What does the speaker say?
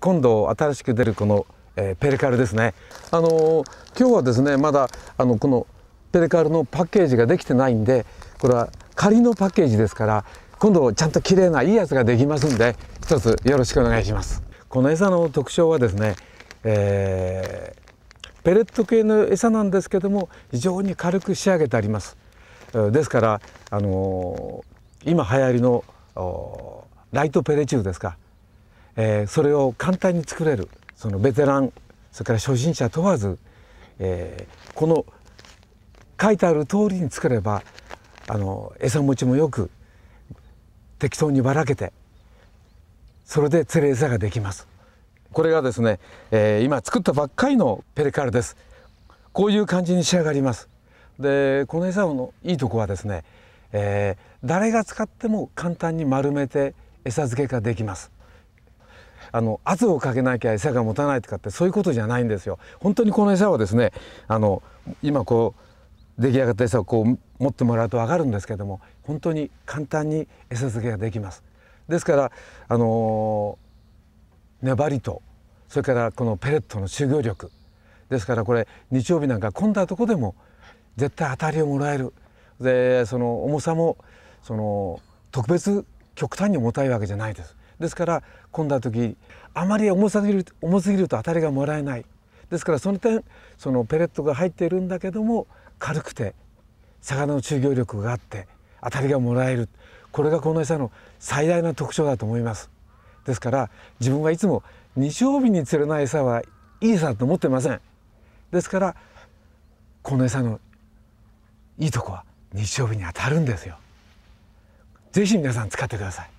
今度新しく出るこの、えー、ペレカルですねあのー、今日はですねまだあのこのペレカルのパッケージができてないんでこれは仮のパッケージですから今度ちゃんと綺麗ないいやつができますんで一つよろしくお願いしますこの餌の特徴はですね、えー、ペレット系の餌なんですけども非常に軽く仕上げてありますですからあのー今流行りのライトペレチューですか、えー、それを簡単に作れるそのベテランそれから初心者問わず、えー、この書いてある通りに作ればあの餌持ちもよく適当にばらけてそれで釣れ餌ができますこれがですね、えー、今作ったばっかりのペレカルですこういう感じに仕上がりますでこの餌のいいとこはですねえー、誰が使っても簡単に丸めて餌付けができます。あの圧をかけなきゃ餌が持たないとかってそういうことじゃないんですよ。本当にこの餌はですねあの今こう出来上がった餌をこう持ってもらうと分かるんですけども本当に簡単に餌付けができます。ですからあのー、粘りとそれからこのペレットの修行力ですからこれ日曜日なんか混んだとこでも絶対当たりをもらえるでその重さもその特別極端に重たいわけじゃないですですから混んだ時あまり重さすぎる重すぎると当たりがもらえないですからその点そのペレットが入っているんだけども軽くて魚の中魚力があって当たりがもらえるこれがこの餌の最大の特徴だと思いますですから自分はいつも日曜日に釣れない餌はいい餌だと思ってませんですからこの餌のいいとこは日曜日に当たるんですよ。ぜひ皆さん使ってください。